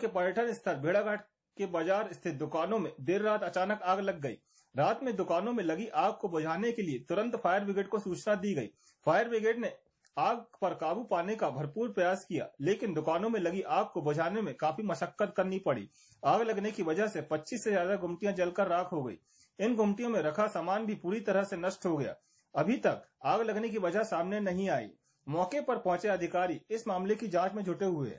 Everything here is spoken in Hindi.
के पर्यटन स्थल भेड़ाघाट के बाजार स्थित दुकानों में देर रात अचानक आग लग गई रात में दुकानों में लगी आग को बुझाने के लिए तुरंत फायर ब्रिगेड को सूचना दी गई फायर ब्रिगेड ने आग पर काबू पाने का भरपूर प्रयास किया लेकिन दुकानों में लगी आग को बुझाने में काफी मशक्कत करनी पड़ी आग लगने की वजह से 25 से ज्यादा गुमटियां जलकर राख हो गई इन गुमटियों में रखा सामान भी पूरी तरह से नष्ट हो गया अभी तक आग लगने की वजह सामने नहीं आई मौके पर पहुंचे अधिकारी इस मामले की जांच में जुटे हुए हैं